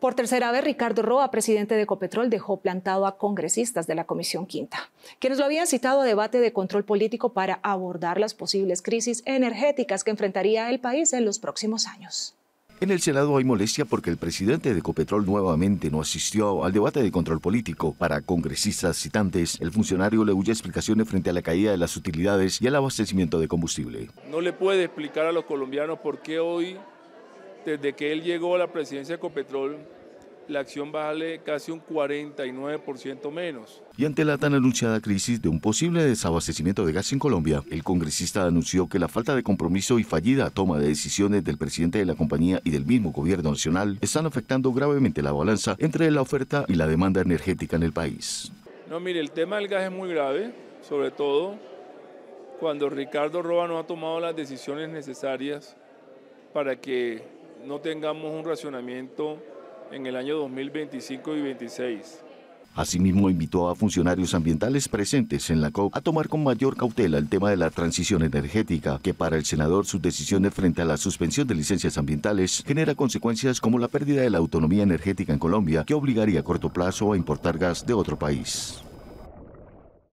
Por tercera vez, Ricardo Roa, presidente de Ecopetrol, dejó plantado a congresistas de la Comisión Quinta, quienes lo habían citado a debate de control político para abordar las posibles crisis energéticas que enfrentaría el país en los próximos años. En el Senado hay molestia porque el presidente de Ecopetrol nuevamente no asistió al debate de control político. Para congresistas citantes, el funcionario le huye explicaciones frente a la caída de las utilidades y al abastecimiento de combustible. No le puede explicar a los colombianos por qué hoy desde que él llegó a la presidencia de Ecopetrol, la acción vale casi un 49% menos. Y ante la tan anunciada crisis de un posible desabastecimiento de gas en Colombia, el congresista anunció que la falta de compromiso y fallida toma de decisiones del presidente de la compañía y del mismo gobierno nacional están afectando gravemente la balanza entre la oferta y la demanda energética en el país. No, mire, el tema del gas es muy grave, sobre todo cuando Ricardo Roa no ha tomado las decisiones necesarias para que no tengamos un racionamiento en el año 2025 y 2026. Asimismo, invitó a funcionarios ambientales presentes en la COP a tomar con mayor cautela el tema de la transición energética, que para el senador sus decisiones frente a la suspensión de licencias ambientales genera consecuencias como la pérdida de la autonomía energética en Colombia, que obligaría a corto plazo a importar gas de otro país.